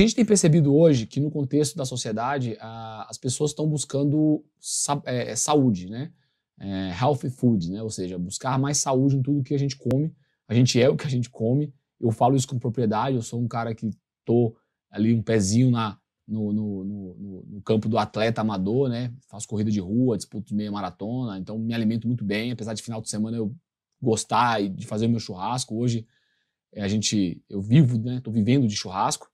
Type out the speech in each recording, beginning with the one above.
A gente tem percebido hoje que no contexto da sociedade as pessoas estão buscando é, é, saúde, né? É, healthy food, né? Ou seja, buscar mais saúde em tudo que a gente come. A gente é o que a gente come. Eu falo isso com propriedade. Eu sou um cara que tô ali um pezinho na no, no, no, no, campo do atleta amador, né? Faço corrida de rua, disputo meia maratona, então me alimento muito bem, apesar de final de semana eu gostar de fazer o meu churrasco. Hoje é, a gente, eu vivo, né? Tô vivendo de churrasco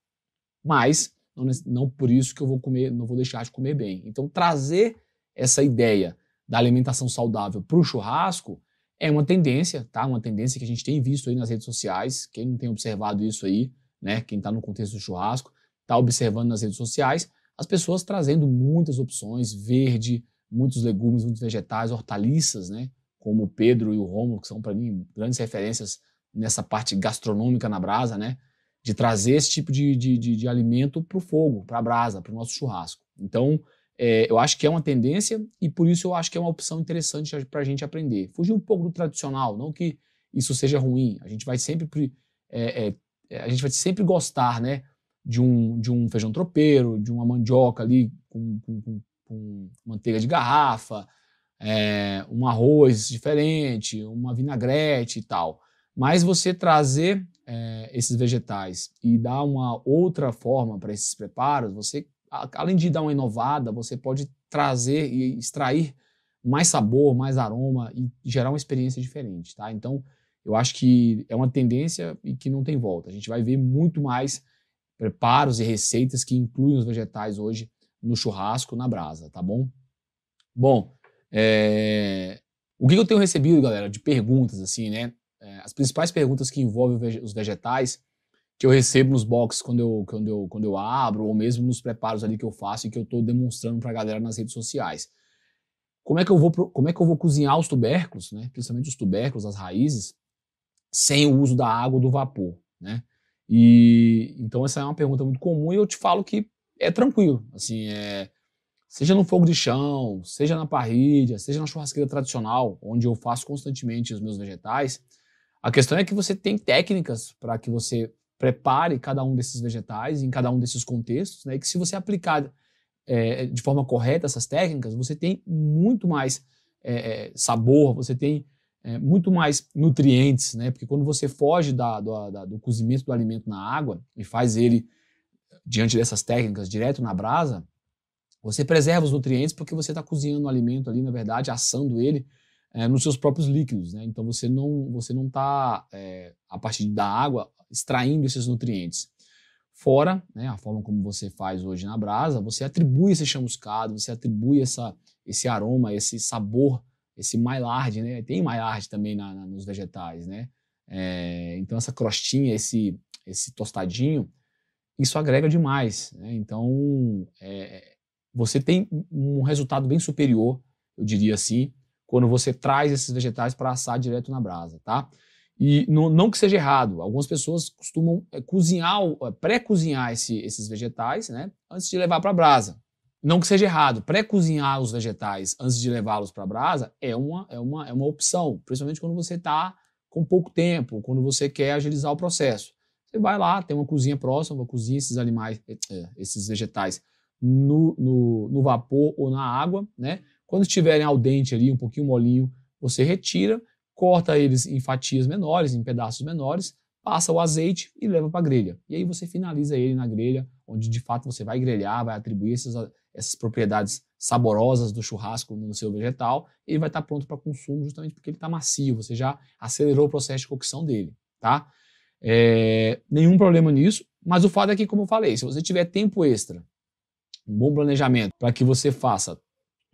mas não, não por isso que eu vou comer, não vou deixar de comer bem. Então, trazer essa ideia da alimentação saudável para o churrasco é uma tendência, tá? Uma tendência que a gente tem visto aí nas redes sociais. Quem não tem observado isso aí, né? Quem está no contexto do churrasco, está observando nas redes sociais as pessoas trazendo muitas opções, verde, muitos legumes, muitos vegetais, hortaliças, né? Como o Pedro e o Romulo, que são para mim grandes referências nessa parte gastronômica na brasa, né? de trazer esse tipo de, de, de, de alimento para o fogo, para a brasa, para o nosso churrasco. Então, é, eu acho que é uma tendência e por isso eu acho que é uma opção interessante para a gente aprender. Fugir um pouco do tradicional, não que isso seja ruim. A gente vai sempre, é, é, é, a gente vai sempre gostar, né, de um, de um feijão tropeiro, de uma mandioca ali com, com, com, com manteiga de garrafa, é, um arroz diferente, uma vinagrete e tal. Mas você trazer é, esses vegetais e dar uma outra forma para esses preparos, você, além de dar uma inovada, você pode trazer e extrair mais sabor, mais aroma e gerar uma experiência diferente, tá? Então, eu acho que é uma tendência e que não tem volta. A gente vai ver muito mais preparos e receitas que incluem os vegetais hoje no churrasco, na brasa, tá bom? Bom, é... o que eu tenho recebido, galera, de perguntas, assim, né? É, as principais perguntas que envolvem os vegetais que eu recebo nos boxes quando eu, quando, eu, quando eu abro, ou mesmo nos preparos ali que eu faço e que eu estou demonstrando para a galera nas redes sociais. Como é, que eu vou, como é que eu vou cozinhar os tubérculos, né? principalmente os tubérculos, as raízes, sem o uso da água ou do vapor? Né? E Então, essa é uma pergunta muito comum e eu te falo que é tranquilo. assim é, Seja no fogo de chão, seja na parrilha, seja na churrasqueira tradicional, onde eu faço constantemente os meus vegetais, a questão é que você tem técnicas para que você prepare cada um desses vegetais em cada um desses contextos, né? E que se você aplicar é, de forma correta essas técnicas, você tem muito mais é, é sabor, você tem é, muito mais nutrientes, né? Porque quando você foge da, do, da, do cozimento do alimento na água e faz ele diante dessas técnicas direto na brasa, você preserva os nutrientes porque você está cozinhando o alimento ali, na verdade, assando ele é, nos seus próprios líquidos, né? Então você não você não está é, eh, a partir da água extraindo esses nutrientes. Fora, né, a forma como você faz hoje na brasa, você atribui esse chamuscado, você atribui essa, esse aroma, esse sabor, esse maillard, né? Tem maillard também na, na, nos vegetais, né? É, então essa crostinha, esse esse tostadinho, isso agrega demais. Né? Então, é, você tem um resultado bem superior, eu diria assim, quando você traz esses vegetais para assar direto na brasa, tá? E no, não que seja errado, algumas pessoas costumam eh, cozinhar, eh, pré-cozinhar esse, esses vegetais, né, antes de levar para a brasa. Não que seja errado, pré-cozinhar os vegetais antes de levá-los para a brasa é uma, é, uma, é uma opção, principalmente quando você está com pouco tempo, quando você quer agilizar o processo. Você vai lá, tem uma cozinha próxima, cozinha esses animais, eh, esses vegetais no, no, no vapor ou na água, né? Quando estiverem ao dente ali, um pouquinho molinho, você retira, corta eles em fatias menores, em pedaços menores, passa o azeite e leva para a grelha. E aí você finaliza ele na grelha, onde de fato você vai grelhar, vai atribuir essas, essas propriedades saborosas do churrasco no seu vegetal, e ele vai estar tá pronto para consumo justamente porque ele está macio, você já acelerou o processo de cocção dele, tá? É, nenhum problema nisso, mas o fato é que, como eu falei, se você tiver tempo extra, um bom planejamento para que você faça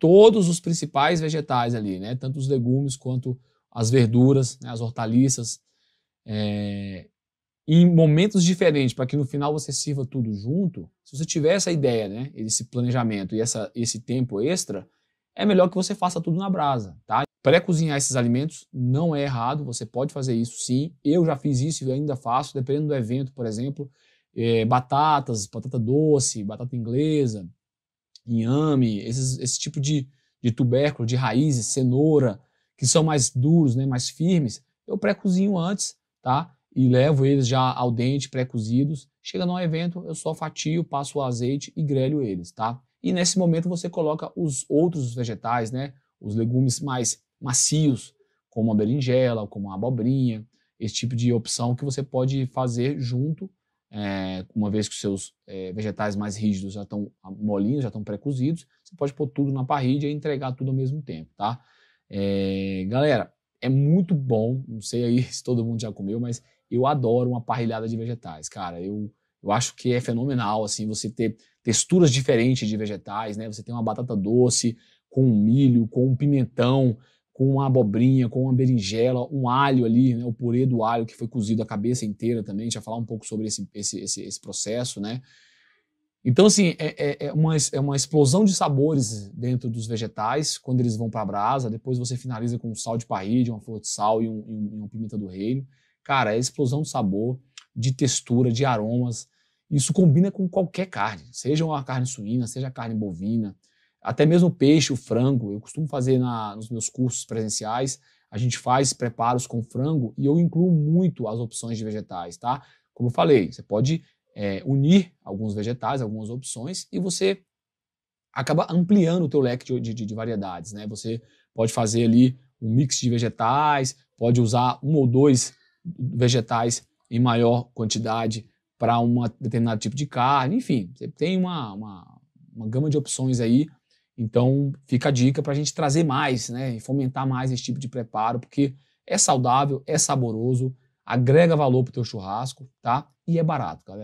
todos os principais vegetais ali, né? Tanto os legumes quanto as verduras, né? as hortaliças. É... Em momentos diferentes, para que no final você sirva tudo junto, se você tiver essa ideia, né? Esse planejamento e essa, esse tempo extra, é melhor que você faça tudo na brasa, tá? Pré-cozinhar esses alimentos não é errado, você pode fazer isso sim. Eu já fiz isso e ainda faço, dependendo do evento, por exemplo, é, batatas, batata doce, batata inglesa, inhame, esses, esse tipo de, de tubérculo, de raízes, cenoura, que são mais duros, né, mais firmes, eu pré-cozinho antes, tá? E levo eles já ao dente, pré-cozidos. Chega num evento, eu só fatio, passo o azeite e grelho eles, tá? E nesse momento você coloca os outros vegetais, né? Os legumes mais macios, como a berinjela, como a abobrinha, esse tipo de opção que você pode fazer junto é, uma vez que os seus é, vegetais mais rígidos já estão ah, molinhos, já estão pré-cozidos, você pode pôr tudo na parrilha e entregar tudo ao mesmo tempo, tá? É, galera, é muito bom, não sei aí se todo mundo já comeu, mas eu adoro uma parrilhada de vegetais, cara, eu, eu acho que é fenomenal, assim, você ter texturas diferentes de vegetais, né? Você tem uma batata doce com milho, com pimentão, com uma abobrinha, com uma berinjela, um alho ali, né, o purê do alho que foi cozido a cabeça inteira também. A gente vai falar um pouco sobre esse, esse, esse, esse processo, né? Então, assim, é, é, é uma, é uma explosão de sabores dentro dos vegetais quando eles vão para a brasa. Depois você finaliza com um sal de parrilha, uma flor de sal e, um, e uma pimenta do reino. Cara, é explosão de sabor, de textura, de aromas. Isso combina com qualquer carne, seja uma carne suína, seja carne bovina, até mesmo o peixe, o frango. Eu costumo fazer na, nos meus cursos presenciais, a gente faz preparos com frango e eu incluo muito as opções de vegetais, tá? Como eu falei, você pode é, unir alguns vegetais, algumas opções e você acaba ampliando o teu leque de, de, de variedades, né? Você pode fazer ali um mix de vegetais, pode usar um ou dois vegetais em maior quantidade para um determinado tipo de carne, enfim, você tem uma, uma, uma gama de opções aí então, fica a dica para a gente trazer mais, né, e fomentar mais esse tipo de preparo, porque é saudável, é saboroso, agrega valor para o teu churrasco, tá? E é barato, galera.